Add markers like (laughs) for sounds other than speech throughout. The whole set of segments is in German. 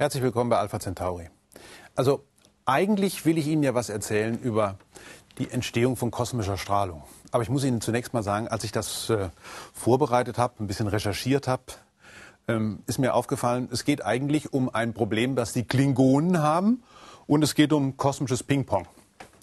Herzlich willkommen bei Alpha Centauri. Also eigentlich will ich Ihnen ja was erzählen über die Entstehung von kosmischer Strahlung. Aber ich muss Ihnen zunächst mal sagen, als ich das äh, vorbereitet habe, ein bisschen recherchiert habe, ähm, ist mir aufgefallen, es geht eigentlich um ein Problem, das die Klingonen haben und es geht um kosmisches Ping-Pong.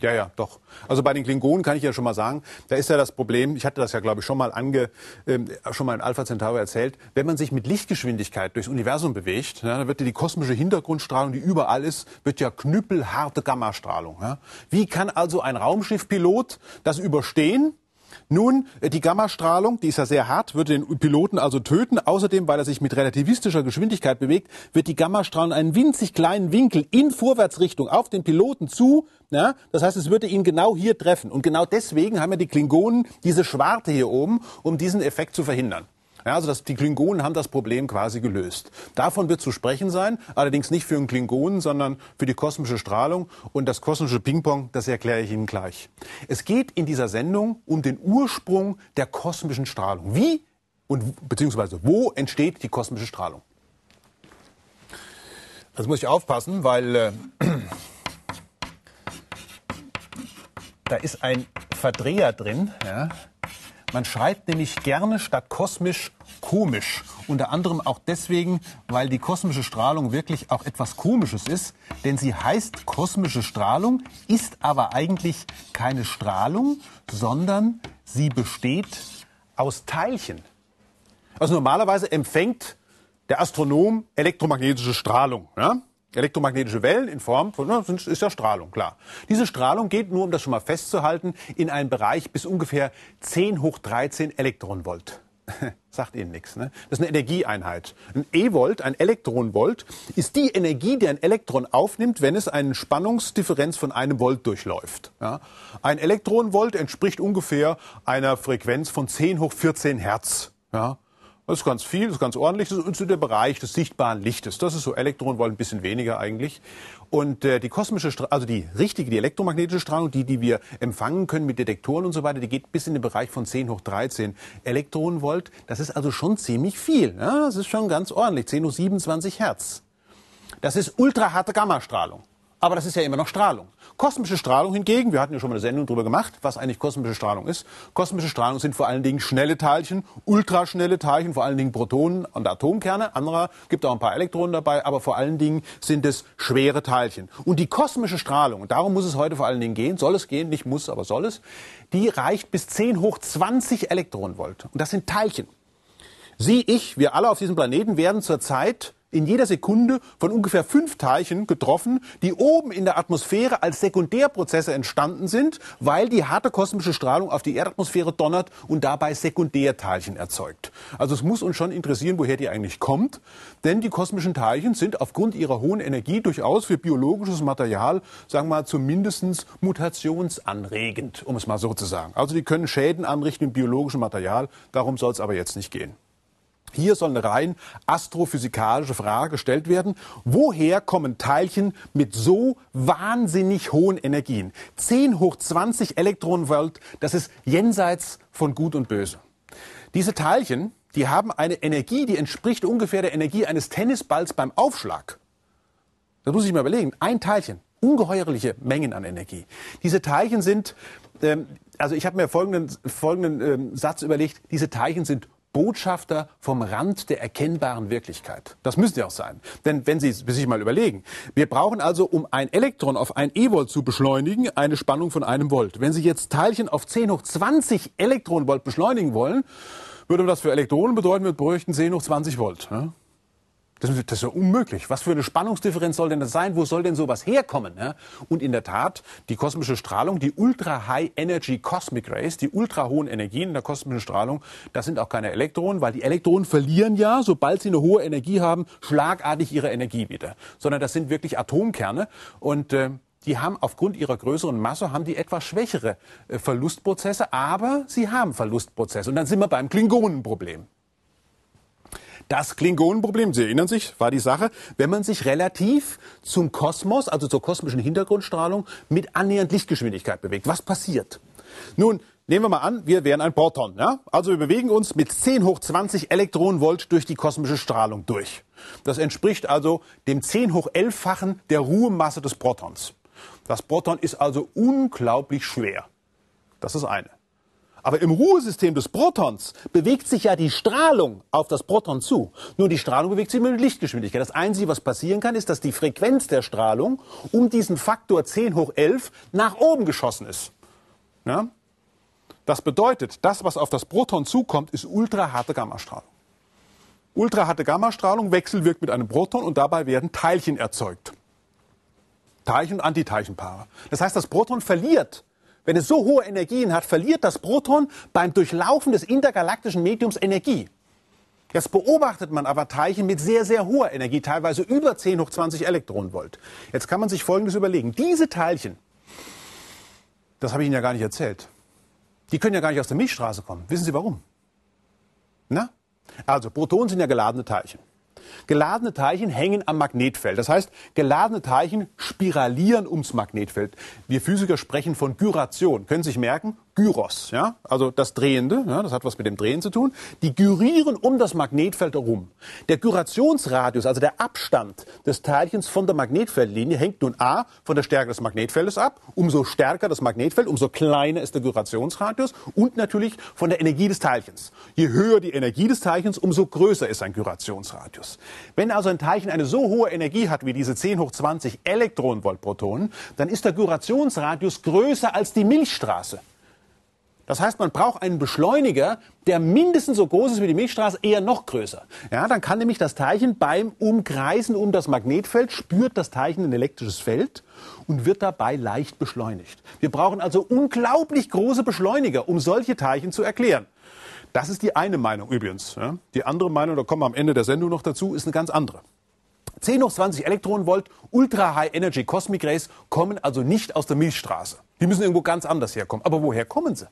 Ja, ja, doch. Also bei den Klingonen kann ich ja schon mal sagen, da ist ja das Problem, ich hatte das ja, glaube ich, schon mal, ange, äh, schon mal in Alpha Centauri erzählt, wenn man sich mit Lichtgeschwindigkeit durchs Universum bewegt, ja, dann wird ja die kosmische Hintergrundstrahlung, die überall ist, wird ja knüppelharte Gammastrahlung. Ja. Wie kann also ein Raumschiffpilot das überstehen, nun, äh, die Gammastrahlung, die ist ja sehr hart, würde den Piloten also töten. Außerdem, weil er sich mit relativistischer Geschwindigkeit bewegt, wird die Gammastrahlung einen winzig kleinen Winkel in Vorwärtsrichtung auf den Piloten zu. Ja? Das heißt, es würde ihn genau hier treffen. Und genau deswegen haben ja die Klingonen diese Schwarte hier oben, um diesen Effekt zu verhindern. Ja, also das, die Klingonen haben das Problem quasi gelöst. Davon wird zu sprechen sein, allerdings nicht für einen Klingonen, sondern für die kosmische Strahlung und das kosmische Ping-Pong, das erkläre ich Ihnen gleich. Es geht in dieser Sendung um den Ursprung der kosmischen Strahlung. Wie und beziehungsweise wo entsteht die kosmische Strahlung? Also muss ich aufpassen, weil äh, (clears throat) da ist ein Verdreher drin. Ja. Man schreibt nämlich gerne statt kosmisch komisch. Unter anderem auch deswegen, weil die kosmische Strahlung wirklich auch etwas Komisches ist. Denn sie heißt kosmische Strahlung, ist aber eigentlich keine Strahlung, sondern sie besteht aus Teilchen. Also normalerweise empfängt der Astronom elektromagnetische Strahlung. Ja? Elektromagnetische Wellen in Form von, na, ne, ist ja Strahlung, klar. Diese Strahlung geht nur, um das schon mal festzuhalten, in einen Bereich bis ungefähr 10 hoch 13 Elektronenvolt. (laughs) sagt Ihnen nichts. Ne? Das ist eine Energieeinheit. Ein E-Volt, ein Elektronenvolt, ist die Energie, die ein Elektron aufnimmt, wenn es eine Spannungsdifferenz von einem Volt durchläuft. Ja? Ein Elektronenvolt entspricht ungefähr einer Frequenz von 10 hoch 14 Hertz. Ja? Das ist ganz viel, das ist ganz ordentlich. Das ist der Bereich des sichtbaren Lichtes. Das ist so Elektronenvolt, ein bisschen weniger eigentlich. Und äh, die kosmische, Stra also die richtige, die elektromagnetische Strahlung, die, die wir empfangen können mit Detektoren und so weiter, die geht bis in den Bereich von 10 hoch 13 Elektronenvolt. Das ist also schon ziemlich viel. Ja? Das ist schon ganz ordentlich. 10 hoch 27 Hertz. Das ist ultraharte Gammastrahlung aber das ist ja immer noch Strahlung. Kosmische Strahlung hingegen, wir hatten ja schon mal eine Sendung darüber gemacht, was eigentlich kosmische Strahlung ist. Kosmische Strahlung sind vor allen Dingen schnelle Teilchen, ultraschnelle Teilchen, vor allen Dingen Protonen und Atomkerne. Anderer gibt auch ein paar Elektronen dabei, aber vor allen Dingen sind es schwere Teilchen. Und die kosmische Strahlung, und darum muss es heute vor allen Dingen gehen, soll es gehen, nicht muss, aber soll es, die reicht bis 10 hoch 20 Elektronenvolt. Und das sind Teilchen. Sie, ich, wir alle auf diesem Planeten werden zurzeit in jeder Sekunde von ungefähr fünf Teilchen getroffen, die oben in der Atmosphäre als Sekundärprozesse entstanden sind, weil die harte kosmische Strahlung auf die Erdatmosphäre donnert und dabei Sekundärteilchen erzeugt. Also es muss uns schon interessieren, woher die eigentlich kommt, denn die kosmischen Teilchen sind aufgrund ihrer hohen Energie durchaus für biologisches Material, sagen wir mal, zumindestens mutationsanregend, um es mal so zu sagen. Also die können Schäden anrichten im biologischen Material, darum soll es aber jetzt nicht gehen. Hier sollen rein astrophysikalische Fragen gestellt werden. Woher kommen Teilchen mit so wahnsinnig hohen Energien? 10 hoch 20 Elektronenvolt, das ist jenseits von Gut und Böse. Diese Teilchen, die haben eine Energie, die entspricht ungefähr der Energie eines Tennisballs beim Aufschlag. Da muss ich mal überlegen. Ein Teilchen, ungeheuerliche Mengen an Energie. Diese Teilchen sind, ähm, also ich habe mir folgenden, folgenden ähm, Satz überlegt, diese Teilchen sind Botschafter vom Rand der erkennbaren Wirklichkeit. Das müssen sie auch sein. Denn wenn Sie sich mal überlegen, wir brauchen also, um ein Elektron auf ein E-Volt zu beschleunigen, eine Spannung von einem Volt. Wenn Sie jetzt Teilchen auf 10 hoch 20 Elektronenvolt beschleunigen wollen, würde das für Elektronen bedeuten, wir bräuchten 10 hoch 20 Volt. Ne? Das, ist ja unmöglich. Was für eine Spannungsdifferenz soll denn das sein? Wo soll denn sowas herkommen? Ne? Und in der Tat, die kosmische Strahlung, die Ultra-High-Energy Cosmic Rays, die ultra hohen Energien in der kosmischen Strahlung, das sind auch keine Elektronen, weil die Elektronen verlieren ja, sobald sie eine hohe Energie haben, schlagartig ihre Energie wieder. Sondern das sind wirklich Atomkerne und äh, die haben aufgrund ihrer größeren Masse haben die etwas schwächere äh, Verlustprozesse, aber sie haben Verlustprozesse. Und dann sind wir beim Klingonenproblem. Das Klingonenproblem, Sie erinnern sich, war die Sache, wenn man sich relativ zum Kosmos, also zur kosmischen Hintergrundstrahlung, mit annähernd Lichtgeschwindigkeit bewegt. Was passiert? Nun, Nehmen wir mal an, wir wären ein Proton. Ja? Also wir bewegen uns mit 10 hoch 20 Elektronenvolt durch die kosmische Strahlung durch. Das entspricht also dem 10 hoch 11-fachen der Ruhemasse des Protons. Das Proton ist also unglaublich schwer. Das ist eine. Aber im Ruhesystem des Protons bewegt sich ja die Strahlung auf das Proton zu. Nur die Strahlung bewegt sich mit Lichtgeschwindigkeit. Das Einzige, was passieren kann, ist, dass die Frequenz der Strahlung um diesen Faktor 10 hoch 11 nach oben geschossen ist. Ja? Das bedeutet, das, was auf das Proton zukommt, ist ultraharte Gammastrahlung. Ultraharte Gammastrahlung wechselwirkt mit einem Proton und dabei werden Teilchen erzeugt. Teilchen- und Antiteilchenpaare. Das heißt, das Proton verliert wenn es so hohe Energien hat, verliert das Proton beim Durchlaufen des intergalaktischen Mediums Energie. Jetzt beobachtet man aber Teilchen mit sehr, sehr hoher Energie, teilweise über 10 hoch 20 Elektronenvolt. Jetzt kann man sich Folgendes überlegen. Diese Teilchen, das habe ich Ihnen ja gar nicht erzählt, die können ja gar nicht aus der Milchstraße kommen. Wissen Sie warum? Na? Also, Protonen sind ja geladene Teilchen. Geladene Teilchen hängen am Magnetfeld. Das heißt, geladene Teilchen spiralieren ums Magnetfeld. Wir Physiker sprechen von Gyration. Können Sie sich merken? Gyros, ja, also das Drehende, ja, das hat was mit dem Drehen zu tun, die gyrieren um das Magnetfeld herum. Der Gyrationsradius, also der Abstand des Teilchens von der Magnetfeldlinie, hängt nun a von der Stärke des Magnetfeldes ab. Umso stärker das Magnetfeld, umso kleiner ist der Gyrationsradius und natürlich von der Energie des Teilchens. Je höher die Energie des Teilchens, umso größer ist ein Gyrationsradius. Wenn also ein Teilchen eine so hohe Energie hat wie diese 10 hoch 20 Elektronenvoltprotonen, dann ist der Gyrationsradius größer als die Milchstraße. Das heißt, man braucht einen Beschleuniger, der mindestens so groß ist wie die Milchstraße, eher noch größer. Ja, dann kann nämlich das Teilchen beim Umkreisen um das Magnetfeld, spürt das Teilchen ein elektrisches Feld und wird dabei leicht beschleunigt. Wir brauchen also unglaublich große Beschleuniger, um solche Teilchen zu erklären. Das ist die eine Meinung übrigens. Ja. Die andere Meinung, da kommen wir am Ende der Sendung noch dazu, ist eine ganz andere. 10 hoch 20 Elektronenvolt Ultra High Energy Cosmic Rays kommen also nicht aus der Milchstraße. Die müssen irgendwo ganz anders herkommen. Aber woher kommen sie?